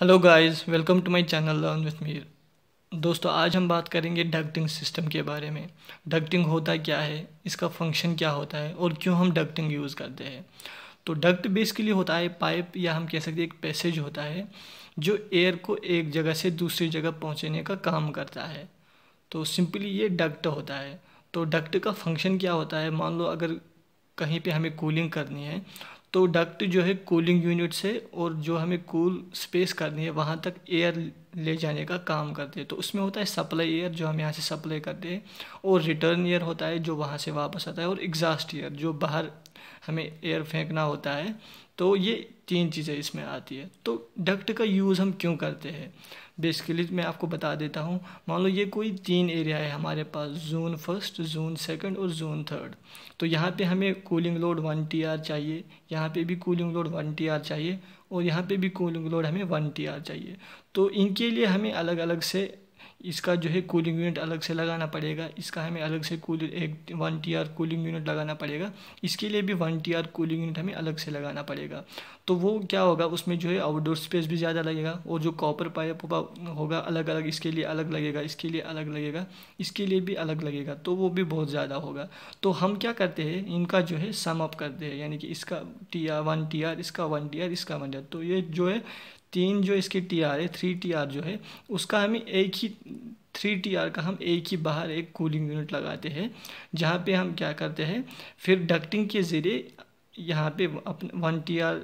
hello guys welcome to my channel learn with Mir दोस्तों आज हम बात करेंगे डक्टिंग सिस्टम के बारे में डक्टिंग होता क्या है इसका फंक्शन क्या होता है और क्यों हम डक्टिंग यूज़ करते हैं तो डक्ट बेसिकली होता है पाइप या हम कह सकते हैं एक पैसेज होता है जो एयर को एक जगह से दूसरी जगह पहुँचने का काम करता है तो सिंपली ये डक्ट होता है तो डक्ट का फंक्शन क्या होता है मान लो अगर कहीं पे हमें कूलिंग करनी है तो डक्ट जो है कूलिंग यूनिट से और जो हमें कूल स्पेस करनी है वहाँ तक एयर ले जाने का काम करते हैं तो उसमें होता है सप्लाई ईयर जो हम यहाँ से सप्लाई करते हैं और रिटर्न ईयर होता है जो वहाँ से वापस आता है और एग्जास्ट ईयर जो बाहर हमें एयर फेंकना होता है तो ये तीन चीज़ें इसमें आती है तो डक्ट का यूज़ हम क्यों करते हैं बेसिकली मैं आपको बता देता हूँ मान लो ये कोई तीन एरिया है हमारे पास जोन फर्स्ट जोन सेकंड और जोन थर्ड तो यहाँ पे हमें cooling load one T R चाहिए यहाँ पे भी cooling load one T R चाहिए और यहाँ पे भी कोलम लोड हमें वन टी चाहिए तो इनके लिए हमें अलग अलग से इसका जो है कूलिंग यूनिट अलग से लगाना पड़ेगा इसका हमें अलग से कूल एक one T R cooling unit लगाना पड़ेगा इसके लिए भी one T R cooling unit हमें अलग से लगाना पड़ेगा तो वो क्या होगा उसमें जो है आउटडोर स्पेस भी ज़्यादा लगेगा और जो कॉपर पाइप होगा अलग अलग इसके लिए अलग लगेगा इसके लिए अलग लगेगा इसके लिए भी अलग लगेगा तो वो भी बहुत ज़्यादा होगा तो हम क्या करते हैं इनका जो है सम अप करते हैं यानी कि इसका T R one T R इसका वन टी आर इसका वन टी आर तो ये जो है तीन जो इसके टी आर है थ्री टी आर जो है उसका हमें एक ही थ्री टी आर का हम एक ही बाहर एक कूलिंग यूनिट लगाते हैं जहाँ पे हम क्या करते हैं फिर डक्टिंग के ज़रिए यहाँ पे अपने वन टी आर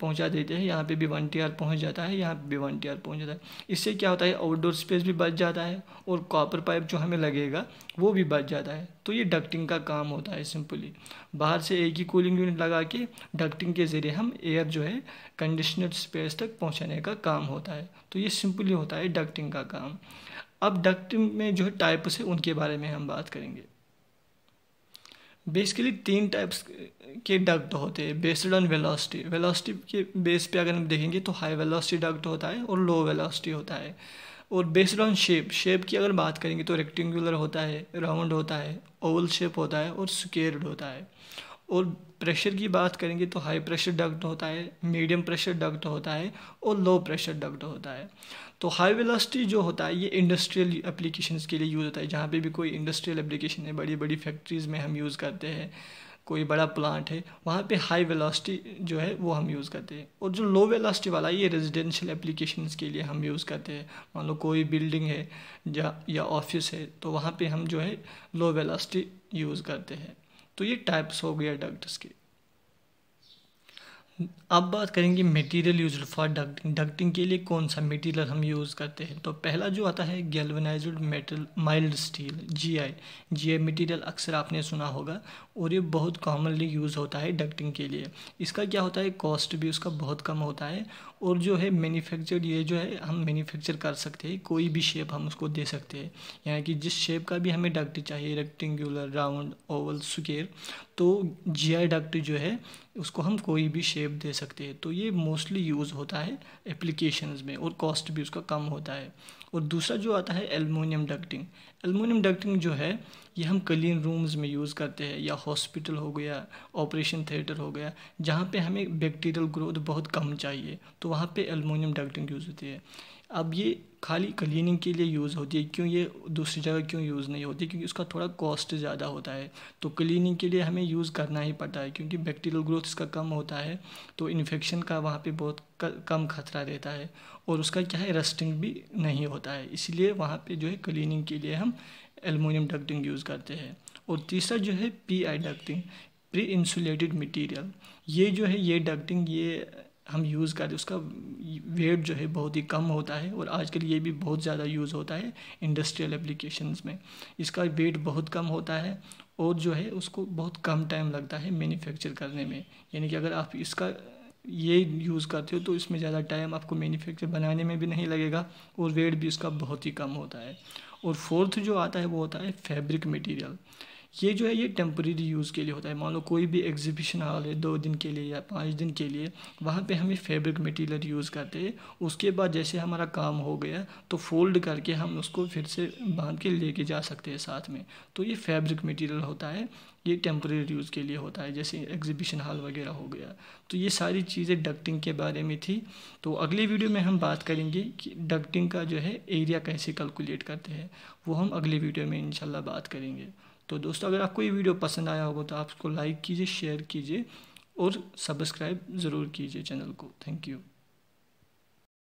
पहुँचा देते हैं यहाँ पे भी वन टी आर पहुँच जाता है यहाँ पे भी वन टी आर पहुँच जाता है इससे क्या होता है आउटडोर स्पेस भी बच जाता है और कॉपर पाइप जो हमें लगेगा वो भी बच जाता है तो ये डक्टिंग का काम होता है सिंपली बाहर से एक ही कूलिंग यूनिट लगा के डक्टिंग के ज़रिए हम एयर जो है कंडीशनर स्पेस तक पहुँचाने का काम होता है तो ये सिंपली होता है डक्टिंग का काम अब डक्टिंग में जो है टाइप्स है उनके बारे में हम बात करेंगे बेसिकली तीन टाइप्स के डक्ट होते हैं बेस्ड ऑन वेलोसिटी वेलोसिटी के बेस पे अगर हम देखेंगे तो हाई वेलोसिटी डक्ट होता है और लो वेलोसिटी होता है और बेस्ड ऑन शेप शेप की अगर बात करेंगे तो रेक्टेंगुलर होता है राउंड होता है ओवल शेप होता है और स्केर्ड होता है और प्रेशर की बात करेंगे तो हाई प्रेशर डक्ट होता है मीडियम प्रेशर डक्ट होता है और लो प्रेशर डक्ट होता है तो हाई वेलोसिटी जो होता है ये इंडस्ट्रियल एप्लीकेशंस के लिए यूज़ होता है जहाँ पे भी कोई इंडस्ट्रियल एप्लीकेशन है बड़ी बड़ी फैक्ट्रीज़ में हम यूज़ करते हैं कोई बड़ा प्लांट है वहाँ पे हाई वेलोसिटी जो है वो हम यूज़ करते हैं और जो लो वेलोसिटी वाला ये रेजिडेंशियल एप्लीकेशन के लिए हम यूज़ करते हैं मान लो कोई बिल्डिंग है या या ऑफिस है तो वहाँ पे हम जो है लो वेलोसिटी यूज़ करते हैं तो ये टाइप्स हो गया डक्ट्स के अब बात करेंगे material use for ducting ducting के लिए कौन सा मटेरियल हम यूज़ करते हैं तो पहला जो आता है galvanize metal mild steel GI GI material अक्सर आपने सुना होगा और ये बहुत कॉमनली यूज़ होता है डक्टिंग के लिए इसका क्या होता है कॉस्ट भी उसका बहुत कम होता है और जो है मैन्युफैक्चर ये जो है हम मैन्युफैक्चर कर सकते हैं कोई भी शेप हम उसको दे सकते हैं यानी कि जिस शेप का भी हमें डक्ट चाहिए रेक्टेंगुलर राउंड ओवल स्क्वेयर तो जी आई डक्ट जो है उसको हम कोई भी शेप दे सकते हैं तो ये मोस्टली यूज़ होता है एप्लीकेशंस में और कॉस्ट भी उसका कम होता है और दूसरा जो आता है एलमोनियम डक्टिंग एलमोनियम डक्टिंग जो है ये हम क्लीन रूम्स में यूज़ करते हैं या हॉस्पिटल हो गया ऑपरेशन थिएटर हो गया जहाँ पे हमें बैक्टीरियल ग्रोथ बहुत कम चाहिए तो वहाँ पे एलमोनियम डक्टिंग यूज़ होती है अब ये खाली क्लीनिंग के लिए यूज़ होती है क्यों ये दूसरी जगह क्यों यूज़ नहीं होती क्योंकि उसका थोड़ा कॉस्ट ज़्यादा होता है तो क्लीनिंग के लिए हमें यूज़ करना ही पड़ता है क्योंकि बैक्टीरियल ग्रोथ इसका कम होता है तो इन्फेक्शन का वहाँ पे बहुत कम खतरा रहता है और उसका क्या है रस्टिंग भी नहीं होता है इसलिए वहाँ पर जो है क्लिनिंग के लिए हम एलमोनियम डक्टिंग यूज़ करते हैं और तीसरा जो है P I ducting pre insulated material ये जो है ये डक्टिंग ये हम यूज़ करते उसका वेट जो है बहुत ही कम होता है और आजकल ये भी बहुत ज़्यादा यूज़ होता है इंडस्ट्रियल एप्लीकेशंस में इसका वेट बहुत कम होता है और जो है उसको बहुत कम टाइम लगता है मैन्युफैक्चर करने में यानी कि अगर आप इसका ये यूज़ करते हो तो इसमें ज़्यादा टाइम आपको मैन्युफैक्चर बनाने में भी नहीं लगेगा और वेट भी इसका बहुत ही कम होता है और फोर्थ जो आता है वो होता है फैब्रिक मटेरियल ये जो है ये टेम्प्रेरी यूज़ के लिए होता है मान लो कोई भी एग्जीबिशन हॉल है दो दिन के लिए या पाँच दिन के लिए वहाँ पे हमें फैब्रिक मटेरियल यूज़ करते हैं उसके बाद जैसे हमारा काम हो गया तो फोल्ड करके हम उसको फिर से बांध के लेके जा सकते हैं साथ में तो ये फैब्रिक मटेरियल होता है ये टेम्प्रेरी यूज़ के लिए होता है जैसे एग्जीबिशन हॉल वगैरह हो गया तो ये सारी चीज़ें डक्टिंग के बारे में थी तो अगली वीडियो में हम बात करेंगे कि डक्टिंग का जो है एरिया कैसे कैलकुलेट करते हैं वो हम अगले वीडियो में इंशाल्लाह बात करेंगे तो दोस्तों अगर आपको ये वीडियो पसंद आया होगा तो आप उसको लाइक कीजिए शेयर कीजिए और सब्सक्राइब ज़रूर कीजिए चैनल को थैंक यू